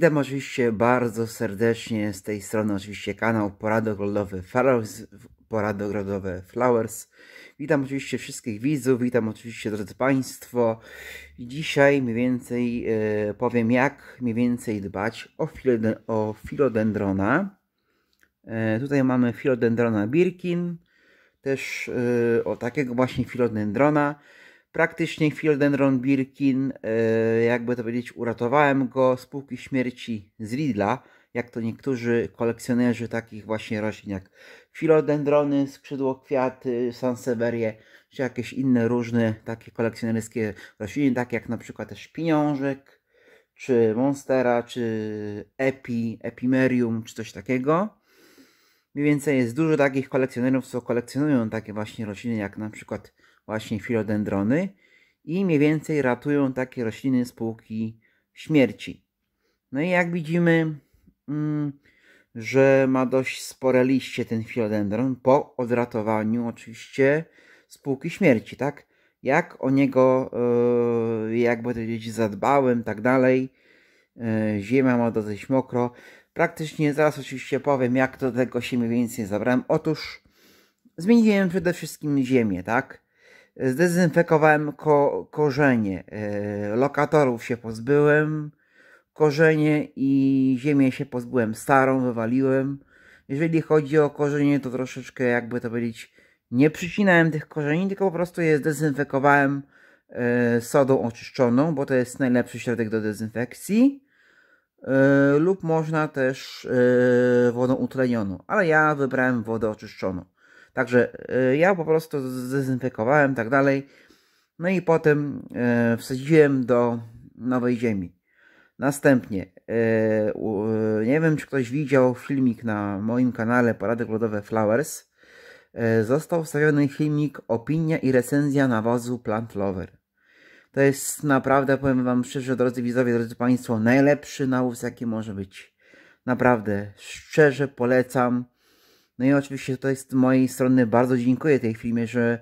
Witam oczywiście bardzo serdecznie z tej strony oczywiście kanał poradogrodowy Flowers, poradogrodowe Flowers. Witam oczywiście wszystkich widzów, witam oczywiście drodzy Państwo. Dzisiaj mniej więcej e, powiem jak mniej więcej dbać o, o filodendrona. E, tutaj mamy filodendrona Birkin, też e, o takiego właśnie filodendrona. Praktycznie Phildenron Birkin, e, jakby to powiedzieć, uratowałem go z półki śmierci z Lidla, jak to niektórzy kolekcjonerzy takich właśnie roślin jak filodendrony, kwiaty sansevierie, czy jakieś inne różne takie kolekcjonerskie rośliny, takie jak na przykład też pieniążek, czy monstera, czy epi, epimerium, czy coś takiego. Mniej więcej jest dużo takich kolekcjonerów, co kolekcjonują takie właśnie rośliny jak na przykład właśnie filodendrony i mniej więcej ratują takie rośliny spółki śmierci. No i jak widzimy, mm, że ma dość spore liście ten filodendron po odratowaniu oczywiście spółki śmierci, tak? Jak o niego, e, jakby powiedzieć, zadbałem, tak dalej. E, ziemia ma dosyć mokro. Praktycznie zaraz oczywiście powiem, jak do tego się mniej więcej zabrałem. Otóż zmieniłem przede wszystkim ziemię, tak? Zdezynfekowałem ko korzenie, e, lokatorów się pozbyłem, korzenie i ziemię się pozbyłem starą, wywaliłem. Jeżeli chodzi o korzenie, to troszeczkę jakby to powiedzieć, nie przycinałem tych korzeni, tylko po prostu je zdezynfekowałem e, sodą oczyszczoną, bo to jest najlepszy środek do dezynfekcji. E, lub można też wodą utlenioną, ale ja wybrałem wodę oczyszczoną. Także y, ja po prostu zdezynfekowałem tak dalej. No i potem y, wsadziłem do nowej ziemi. Następnie, y, nie wiem czy ktoś widział filmik na moim kanale Porady Głodowe Flowers. Został wstawiony filmik Opinia i recenzja nawozu Plant Lover. To jest naprawdę, powiem Wam szczerze, drodzy widzowie, drodzy Państwo, najlepszy nawóz jaki może być. Naprawdę, szczerze polecam. No i oczywiście tutaj z mojej strony bardzo dziękuję tej filmie, że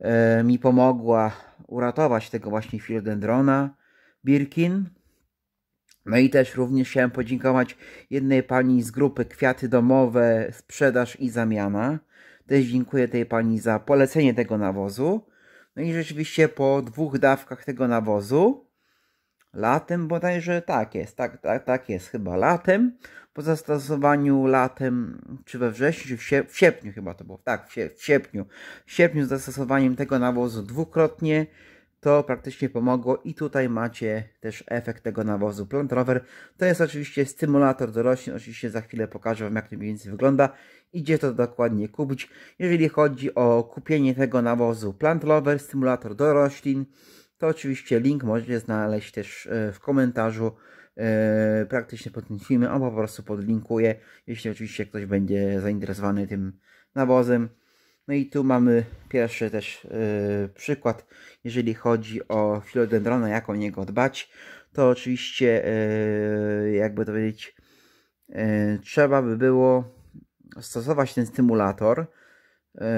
e, mi pomogła uratować tego właśnie filodendrona Birkin. No i też również chciałem podziękować jednej pani z grupy Kwiaty Domowe, Sprzedaż i Zamiana. Też dziękuję tej pani za polecenie tego nawozu. No i rzeczywiście po dwóch dawkach tego nawozu Latem bodajże tak jest, tak, tak, tak jest chyba latem, po zastosowaniu latem, czy we wrześniu, czy w, sierpniu chyba to było, tak, w, w sierpniu, w sierpniu z zastosowaniem tego nawozu dwukrotnie, to praktycznie pomogło i tutaj macie też efekt tego nawozu Plant Rover. To jest oczywiście stymulator do roślin, oczywiście za chwilę pokażę Wam jak to mniej więcej wygląda i gdzie to dokładnie kupić. Jeżeli chodzi o kupienie tego nawozu Plant Rover, stymulator do roślin, to oczywiście link możecie znaleźć też e, w komentarzu e, praktycznie pod tym filmem, albo po prostu podlinkuję, jeśli oczywiście ktoś będzie zainteresowany tym nawozem. No i tu mamy pierwszy też e, przykład, jeżeli chodzi o filodendrona, jak o niego dbać, to oczywiście jakby to powiedzieć, trzeba by było stosować ten stymulator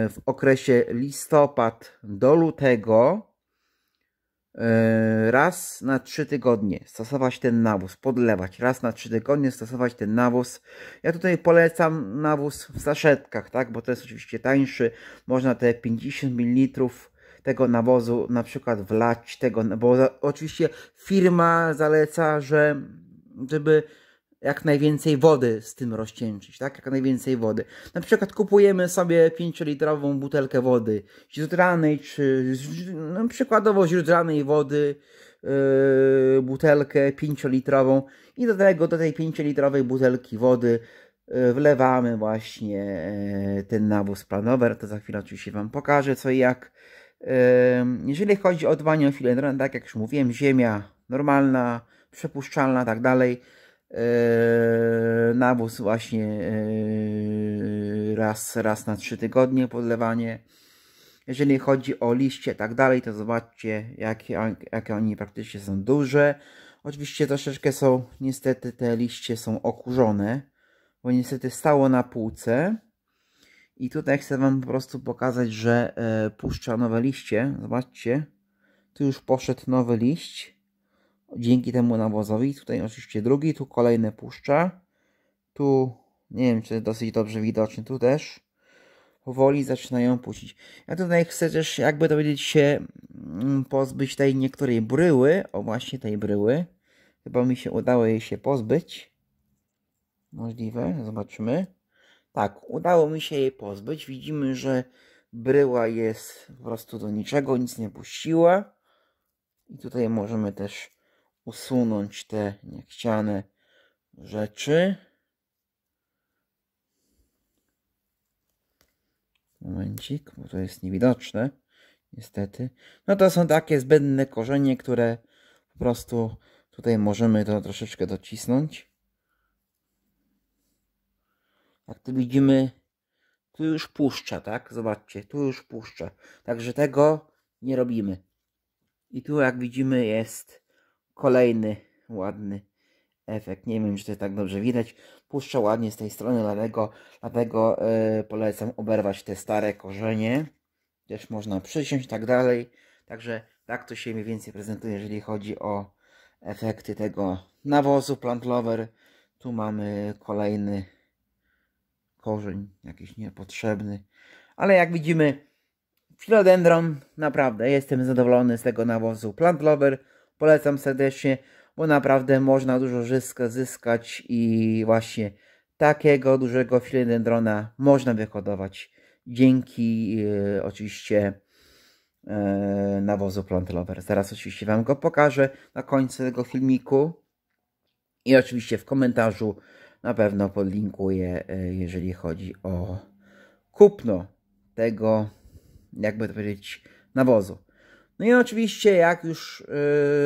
w okresie listopad do lutego, E, raz na trzy tygodnie stosować ten nawóz, podlewać. Raz na trzy tygodnie stosować ten nawóz. Ja tutaj polecam nawóz w saszetkach, tak? bo to jest oczywiście tańszy. Można te 50 ml tego nawozu na przykład wlać, tego, bo oczywiście firma zaleca, że żeby jak najwięcej wody z tym rozcieńczyć, tak? Jak najwięcej wody. Na przykład kupujemy sobie 5-litrową butelkę wody źródlanej, czy no, przykładowo źródlanej wody yy, butelkę 5-litrową i do tego, do tej 5-litrowej butelki wody yy, wlewamy właśnie yy, ten nawóz planower, to za chwilę oczywiście Wam pokażę co i jak. Yy, jeżeli chodzi o dbanie o filenę, tak jak już mówiłem, ziemia normalna, przepuszczalna, tak dalej Yy, nawóz właśnie yy, raz, raz na trzy tygodnie podlewanie. Jeżeli chodzi o liście i tak dalej, to zobaczcie jakie, jakie oni praktycznie są duże. Oczywiście troszeczkę są, niestety te liście są okurzone, bo niestety stało na półce. I tutaj chcę Wam po prostu pokazać, że e, puszcza nowe liście. Zobaczcie, tu już poszedł nowy liść dzięki temu nawozowi. Tutaj oczywiście drugi, tu kolejne puszcza. Tu, nie wiem czy dosyć dobrze widoczny, tu też powoli zaczynają puścić. Ja tutaj chcę też jakby dowiedzieć się, mm, pozbyć tej niektórej bryły, o właśnie tej bryły. Chyba mi się udało jej się pozbyć. Możliwe, zobaczymy. Tak, udało mi się jej pozbyć. Widzimy, że bryła jest po prostu do niczego, nic nie puściła. I tutaj możemy też usunąć te niechciane rzeczy. Momencik, bo to jest niewidoczne, niestety. No to są takie zbędne korzenie, które po prostu tutaj możemy to troszeczkę docisnąć. Jak tu widzimy, tu już puszcza, tak? Zobaczcie, tu już puszcza. Także tego nie robimy. I tu jak widzimy jest Kolejny ładny efekt. Nie wiem, czy to jest tak dobrze widać. puszczę ładnie z tej strony, dlatego, dlatego yy, polecam oberwać te stare korzenie. Też można przyciąć i tak dalej. Także tak to się mniej więcej prezentuje, jeżeli chodzi o efekty tego nawozu Plant Lover. Tu mamy kolejny korzeń, jakiś niepotrzebny. Ale jak widzimy, Philodendron, naprawdę jestem zadowolony z tego nawozu Plant Lover. Polecam serdecznie, bo naprawdę można dużo zyskać i właśnie takiego dużego filodendrona można wyhodować dzięki y, oczywiście e, nawozu Plant Lover. Zaraz oczywiście Wam go pokażę na końcu tego filmiku i oczywiście w komentarzu na pewno podlinkuję, e, jeżeli chodzi o kupno tego, jakby to powiedzieć, nawozu. No i oczywiście, jak już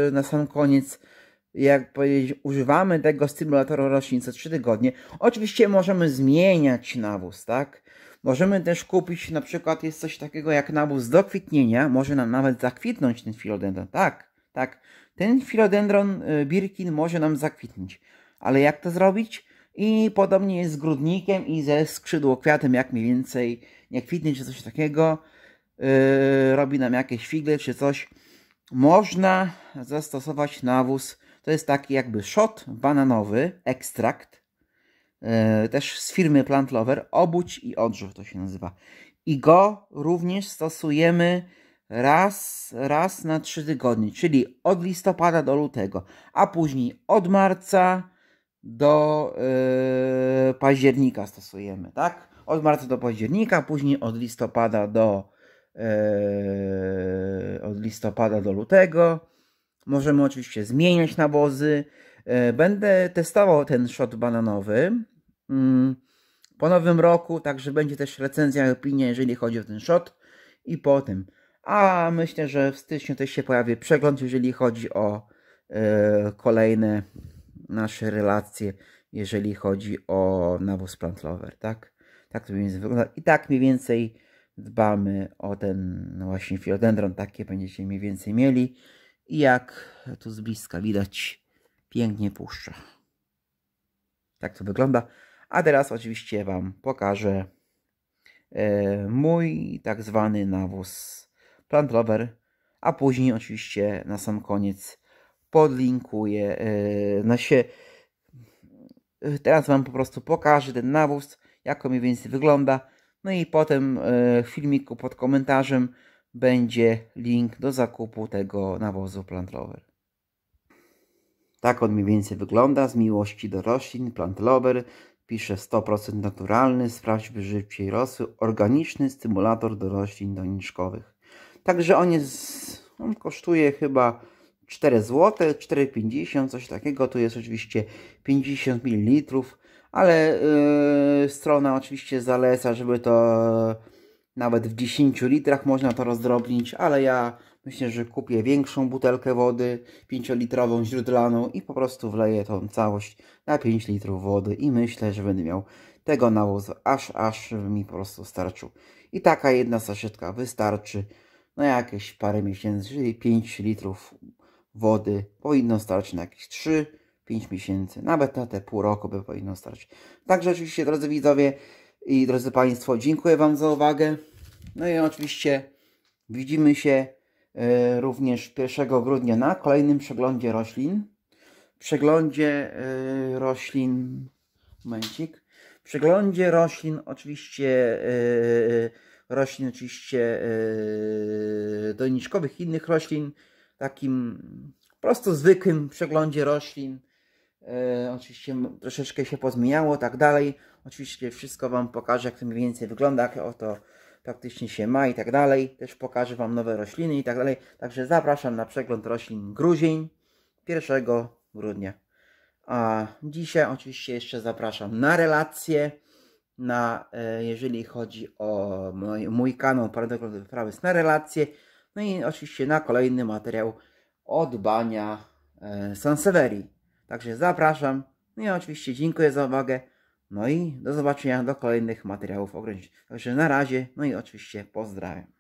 yy, na sam koniec, jak powiedzieć, używamy tego stymulatora roślin co 3 tygodnie, oczywiście możemy zmieniać nawóz, tak? Możemy też kupić, na przykład jest coś takiego jak nawóz do kwitnienia, może nam nawet zakwitnąć ten filodendron, tak, tak. Ten filodendron y, birkin może nam zakwitnąć, ale jak to zrobić? I podobnie jest z grudnikiem i ze skrzydłokwiatem, jak mniej więcej, nie kwitnie czy coś takiego yy, robi nam jakieś figle czy coś, można zastosować nawóz. To jest taki jakby shot bananowy, ekstrakt, yy, też z firmy Plant Lover, obudź i odrzut to się nazywa. I go również stosujemy raz, raz na trzy tygodnie, czyli od listopada do lutego, a później od marca do yy, października stosujemy, tak? Od marca do października, później od listopada do Eee, od listopada do lutego. Możemy oczywiście zmieniać nawozy. Eee, będę testował ten shot bananowy mm, po nowym roku, także będzie też recenzja i opinia, jeżeli chodzi o ten shot i po tym. A myślę, że w styczniu też się pojawi przegląd, jeżeli chodzi o eee, kolejne nasze relacje, jeżeli chodzi o nawóz Plant Lover, tak? Tak to mniej więcej wygląda. I tak mniej więcej dbamy o ten no właśnie filodendron, takie będziecie mniej więcej mieli. I jak tu z bliska widać, pięknie puszcza. Tak to wygląda. A teraz oczywiście Wam pokażę e, mój tak zwany nawóz Plant Lover, a później oczywiście na sam koniec podlinkuję, e, na się e, teraz Wam po prostu pokażę ten nawóz, jak on mniej więcej wygląda no i potem e, w filmiku pod komentarzem będzie link do zakupu tego nawozu Plant Lover. Tak on mniej więcej wygląda z miłości do roślin Plant Lover. Pisze 100% naturalny, sprawdź by szybciej rosły, organiczny stymulator do roślin doniczkowych. Także on jest, on kosztuje chyba 4 zł, 4,50, coś takiego. Tu jest oczywiście 50 ml, ale e, strona oczywiście zaleca, żeby to e, nawet w 10 litrach można to rozdrobnić, ale ja myślę, że kupię większą butelkę wody 5-litrową źródlaną i po prostu wleję tą całość na 5 litrów wody i myślę, że będę miał tego nawozu aż, aż mi po prostu starczył. I taka jedna saszetka wystarczy na no jakieś parę miesięcy, czyli 5 litrów wody powinno starczyć na jakieś 3 5 miesięcy, nawet na te pół roku by powinno stać. Także oczywiście, drodzy widzowie i drodzy Państwo, dziękuję Wam za uwagę. No i oczywiście widzimy się y, również 1 grudnia na kolejnym przeglądzie roślin. Przeglądzie y, roślin, momencik, przeglądzie roślin oczywiście y, roślin oczywiście y, doniczkowych, innych roślin, takim prosto zwykłym przeglądzie roślin E, oczywiście troszeczkę się pozmieniało, tak dalej. Oczywiście wszystko Wam pokażę, jak to mniej więcej wygląda, jak oto praktycznie się ma i tak dalej. Też pokażę Wam nowe rośliny i tak dalej. Także zapraszam na przegląd roślin gruzień 1 grudnia. A dzisiaj oczywiście jeszcze zapraszam na relacje, na, e, jeżeli chodzi o mój, mój kanał Paradoklon Wyprawy na relacje, no i oczywiście na kolejny materiał o dbania e, Sanseverii. Także zapraszam. No i oczywiście dziękuję za uwagę. No i do zobaczenia do kolejnych materiałów ograniczeń. Także na razie, no i oczywiście pozdrawiam.